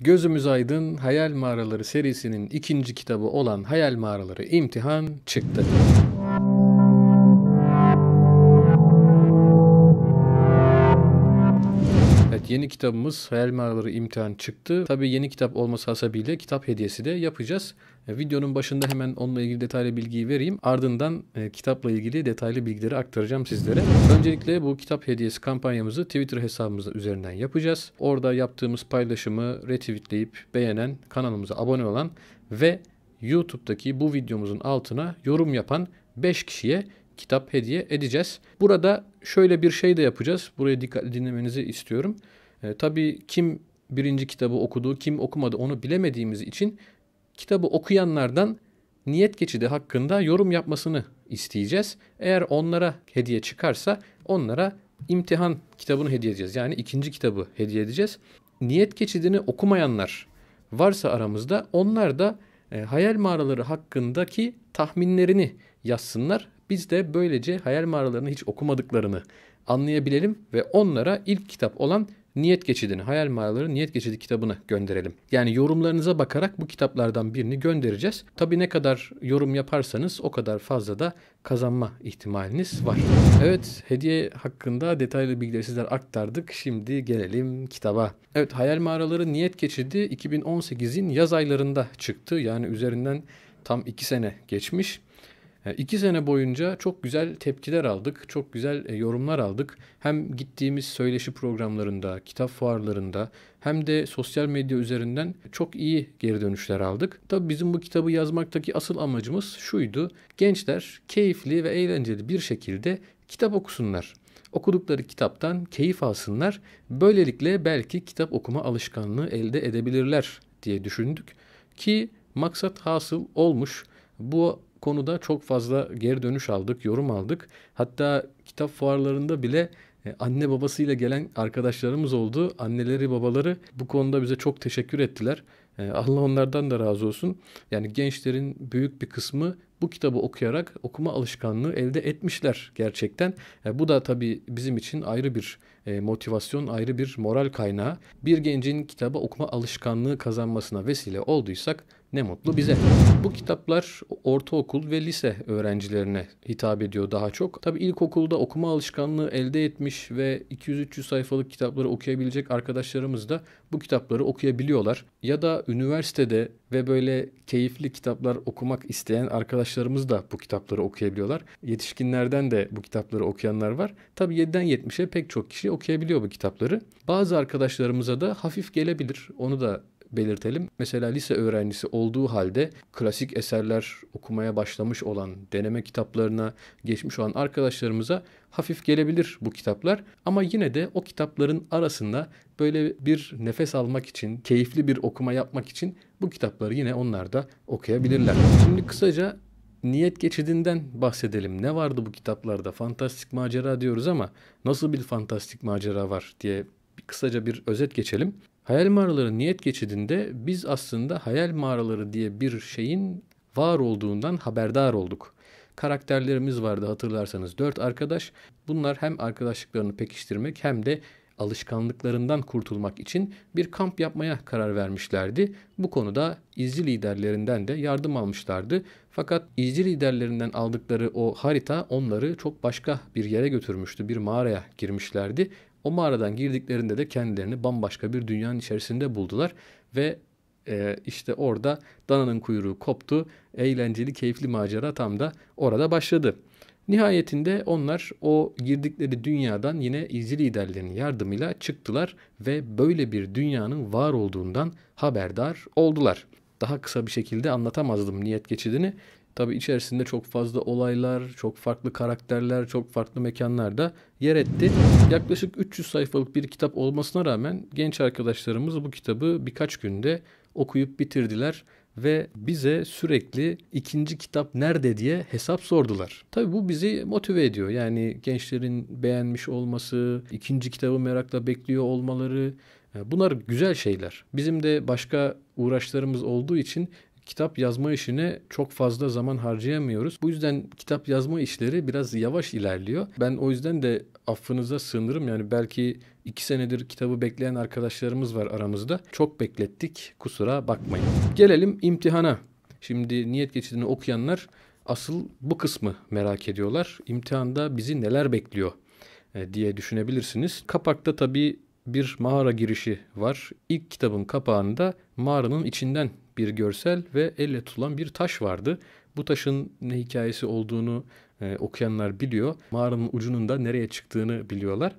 Gözümüz Aydın Hayal Mağaraları serisinin ikinci kitabı olan Hayal Mağaraları İmtihan çıktı. yeni kitabımız Hayal Marmarı imtihan çıktı. Tabii yeni kitap olması hasebiyle kitap hediyesi de yapacağız. E, videonun başında hemen onunla ilgili detaylı bilgiyi vereyim. Ardından e, kitapla ilgili detaylı bilgileri aktaracağım sizlere. Öncelikle bu kitap hediyesi kampanyamızı Twitter hesabımız üzerinden yapacağız. Orada yaptığımız paylaşımı retweetleyip beğenen, kanalımıza abone olan ve YouTube'daki bu videomuzun altına yorum yapan 5 kişiye kitap hediye edeceğiz. Burada şöyle bir şey de yapacağız. Buraya dikkatli dinlemenizi istiyorum. E, tabii kim birinci kitabı okudu, kim okumadı onu bilemediğimiz için kitabı okuyanlardan niyet geçidi hakkında yorum yapmasını isteyeceğiz. Eğer onlara hediye çıkarsa onlara imtihan kitabını hediye edeceğiz. Yani ikinci kitabı hediye edeceğiz. Niyet geçidini okumayanlar varsa aramızda onlar da e, hayal mağaraları hakkındaki tahminlerini yazsınlar. Biz de böylece hayal mağaralarını hiç okumadıklarını anlayabilelim ve onlara ilk kitap olan Niyet Geçidini, Hayal Mağaraları Niyet Geçidi kitabını gönderelim. Yani yorumlarınıza bakarak bu kitaplardan birini göndereceğiz. Tabii ne kadar yorum yaparsanız o kadar fazla da kazanma ihtimaliniz var. Evet, hediye hakkında detaylı bilgileri sizler aktardık. Şimdi gelelim kitaba. Evet, Hayal Mağaraları Niyet Geçidi 2018'in yaz aylarında çıktı. Yani üzerinden tam 2 sene geçmiş. E, iki sene boyunca çok güzel tepkiler aldık, çok güzel e, yorumlar aldık. Hem gittiğimiz söyleşi programlarında, kitap fuarlarında hem de sosyal medya üzerinden çok iyi geri dönüşler aldık. Tabii bizim bu kitabı yazmaktaki asıl amacımız şuydu. Gençler keyifli ve eğlenceli bir şekilde kitap okusunlar. Okudukları kitaptan keyif alsınlar. Böylelikle belki kitap okuma alışkanlığı elde edebilirler diye düşündük ki maksat hasıl olmuş. Bu konuda çok fazla geri dönüş aldık, yorum aldık. Hatta kitap fuarlarında bile e, anne babasıyla gelen arkadaşlarımız oldu. Anneleri babaları bu konuda bize çok teşekkür ettiler. E, Allah onlardan da razı olsun. Yani gençlerin büyük bir kısmı bu kitabı okuyarak okuma alışkanlığı elde etmişler gerçekten. E, bu da tabii bizim için ayrı bir motivasyon, ayrı bir moral kaynağı. Bir gencin kitaba okuma alışkanlığı kazanmasına vesile olduysak ne mutlu bize. Bu kitaplar ortaokul ve lise öğrencilerine hitap ediyor daha çok. tabi ilkokulda okuma alışkanlığı elde etmiş ve 200-300 sayfalık kitapları okuyabilecek arkadaşlarımız da bu kitapları okuyabiliyorlar. Ya da üniversitede ve böyle keyifli kitaplar okumak isteyen arkadaşlarımız da bu kitapları okuyabiliyorlar. Yetişkinlerden de bu kitapları okuyanlar var. Tabi 7'den 70'e pek çok kişi okuyabiliyor bu kitapları. Bazı arkadaşlarımıza da hafif gelebilir. Onu da belirtelim. Mesela lise öğrencisi olduğu halde klasik eserler okumaya başlamış olan, deneme kitaplarına geçmiş olan arkadaşlarımıza hafif gelebilir bu kitaplar ama yine de o kitapların arasında böyle bir nefes almak için, keyifli bir okuma yapmak için bu kitapları yine onlar da okuyabilirler. Şimdi kısaca Niyet Geçidinden bahsedelim. Ne vardı bu kitaplarda? Fantastik macera diyoruz ama nasıl bir fantastik macera var diye kısaca bir özet geçelim. Hayal mağaraları niyet geçidinde biz aslında hayal mağaraları diye bir şeyin var olduğundan haberdar olduk. Karakterlerimiz vardı hatırlarsanız dört arkadaş. Bunlar hem arkadaşlıklarını pekiştirmek hem de alışkanlıklarından kurtulmak için bir kamp yapmaya karar vermişlerdi. Bu konuda izci liderlerinden de yardım almışlardı. Fakat izci liderlerinden aldıkları o harita onları çok başka bir yere götürmüştü. Bir mağaraya girmişlerdi. O mağaradan girdiklerinde de kendilerini bambaşka bir dünyanın içerisinde buldular ve e, işte orada dananın kuyruğu koptu. Eğlenceli, keyifli macera tam da orada başladı. Nihayetinde onlar o girdikleri dünyadan yine izli liderlerinin yardımıyla çıktılar ve böyle bir dünyanın var olduğundan haberdar oldular. Daha kısa bir şekilde anlatamazdım niyet geçidini. Tabi içerisinde çok fazla olaylar, çok farklı karakterler, çok farklı mekanlar da yer etti. Yaklaşık 300 sayfalık bir kitap olmasına rağmen genç arkadaşlarımız bu kitabı birkaç günde okuyup bitirdiler ve bize sürekli ikinci kitap nerede diye hesap sordular. Tabii bu bizi motive ediyor. Yani gençlerin beğenmiş olması, ikinci kitabı merakla bekliyor olmaları e, bunlar güzel şeyler. Bizim de başka uğraşlarımız olduğu için kitap yazma işine çok fazla zaman harcayamıyoruz. Bu yüzden kitap yazma işleri biraz yavaş ilerliyor. Ben o yüzden de affınıza sığınırım. Yani belki iki senedir kitabı bekleyen arkadaşlarımız var aramızda. Çok beklettik kusura bakmayın. Gelelim imtihana. Şimdi niyet geçidini okuyanlar asıl bu kısmı merak ediyorlar. İmtihanda bizi neler bekliyor e, diye düşünebilirsiniz. Kapakta tabii bir mağara girişi var. İlk kitabın kapağında mağaranın içinden bir görsel ve elle tutulan bir taş vardı. Bu taşın ne hikayesi olduğunu e, okuyanlar biliyor. Mağaranın ucunun da nereye çıktığını biliyorlar.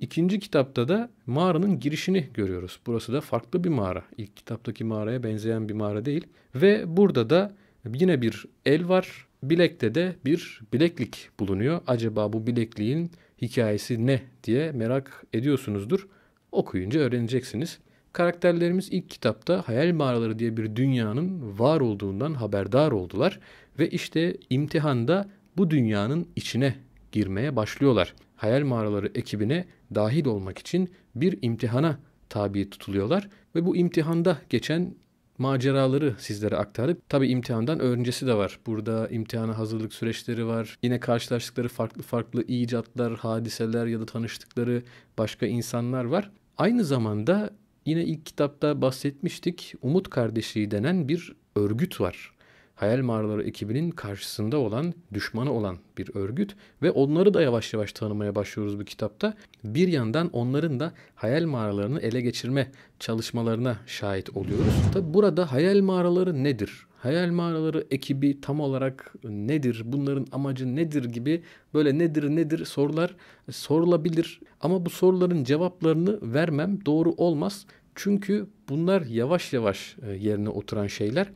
İkinci kitapta da mağaranın girişini görüyoruz. Burası da farklı bir mağara. İlk kitaptaki mağaraya benzeyen bir mağara değil. Ve burada da yine bir el var. Bilekte de bir bileklik bulunuyor. Acaba bu bilekliğin hikayesi ne diye merak ediyorsunuzdur. Okuyunca öğreneceksiniz. Karakterlerimiz ilk kitapta hayal mağaraları diye bir dünyanın var olduğundan haberdar oldular ve işte imtihanda bu dünyanın içine girmeye başlıyorlar. Hayal mağaraları ekibine dahil olmak için bir imtihana tabi tutuluyorlar ve bu imtihanda geçen maceraları sizlere aktarıp tabi imtihandan öncesi de var. Burada imtihana hazırlık süreçleri var. Yine karşılaştıkları farklı farklı icatlar, hadiseler ya da tanıştıkları başka insanlar var. Aynı zamanda Yine ilk kitapta bahsetmiştik. Umut Kardeşliği denen bir örgüt var. Hayal Mağaraları ekibinin karşısında olan, düşmanı olan bir örgüt ve onları da yavaş yavaş tanımaya başlıyoruz bu kitapta. Bir yandan onların da hayal mağaralarını ele geçirme çalışmalarına şahit oluyoruz. Tabi burada hayal mağaraları nedir? hayal mağaraları ekibi tam olarak nedir, bunların amacı nedir gibi böyle nedir nedir sorular sorulabilir. Ama bu soruların cevaplarını vermem doğru olmaz. Çünkü bunlar yavaş yavaş e, yerine oturan şeyler.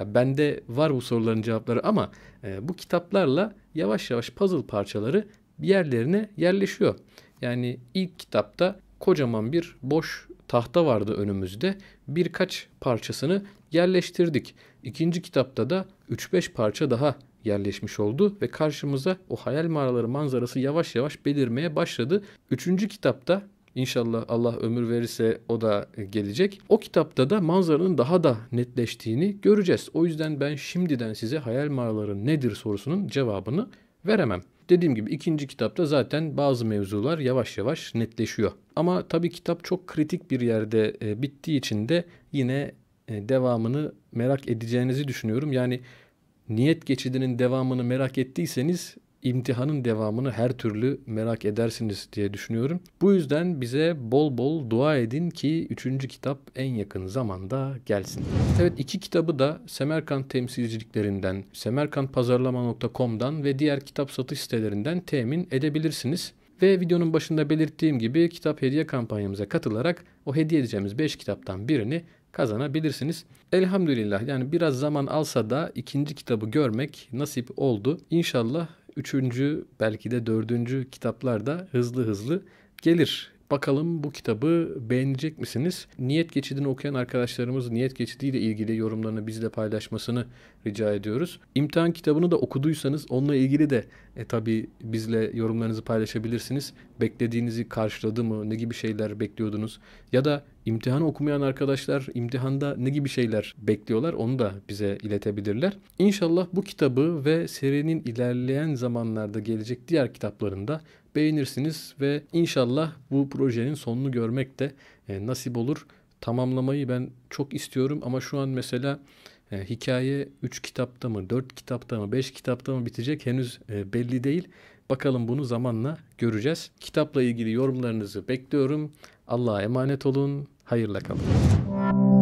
Bende var bu soruların cevapları ama e, bu kitaplarla yavaş yavaş puzzle parçaları yerlerine yerleşiyor. Yani ilk kitapta kocaman bir boş tahta vardı önümüzde. Birkaç parçasını yerleştirdik. İkinci kitapta da 3-5 parça daha yerleşmiş oldu ve karşımıza o hayal mağaraları manzarası yavaş yavaş belirmeye başladı. Üçüncü kitapta inşallah Allah ömür verirse o da gelecek. O kitapta da manzaranın daha da netleştiğini göreceğiz. O yüzden ben şimdiden size hayal mağaraları nedir sorusunun cevabını veremem. Dediğim gibi ikinci kitapta zaten bazı mevzular yavaş yavaş netleşiyor. Ama tabii kitap çok kritik bir yerde e, bittiği için de yine e, devamını merak edeceğinizi düşünüyorum. Yani niyet geçidinin devamını merak ettiyseniz imtihanın devamını her türlü merak edersiniz diye düşünüyorum. Bu yüzden bize bol bol dua edin ki üçüncü kitap en yakın zamanda gelsin. Evet iki kitabı da Semerkant temsilciliklerinden, semerkantpazarlama.com'dan ve diğer kitap satış sitelerinden temin edebilirsiniz. Ve videonun başında belirttiğim gibi kitap hediye kampanyamıza katılarak o hediye edeceğimiz 5 kitaptan birini kazanabilirsiniz. Elhamdülillah yani biraz zaman alsa da ikinci kitabı görmek nasip oldu. İnşallah üçüncü belki de dördüncü kitaplar da hızlı hızlı gelir. Bakalım bu kitabı beğenecek misiniz? Niyet Geçidi'ni okuyan arkadaşlarımız Niyet geçidiyle ilgili yorumlarını bizle paylaşmasını rica ediyoruz. İmtihan kitabını da okuduysanız onunla ilgili de e, tabii bizle yorumlarınızı paylaşabilirsiniz. Beklediğinizi karşıladı mı? Ne gibi şeyler bekliyordunuz? Ya da imtihanı okumayan arkadaşlar imtihanda ne gibi şeyler bekliyorlar onu da bize iletebilirler. İnşallah bu kitabı ve serinin ilerleyen zamanlarda gelecek diğer kitaplarında beğenirsiniz ve inşallah bu projenin sonunu görmek de e, nasip olur. Tamamlamayı ben çok istiyorum ama şu an mesela e, hikaye 3 kitapta mı, 4 kitapta mı, 5 kitapta mı bitecek henüz e, belli değil. Bakalım bunu zamanla göreceğiz. Kitapla ilgili yorumlarınızı bekliyorum. Allah'a emanet olun. Hayırla kalın.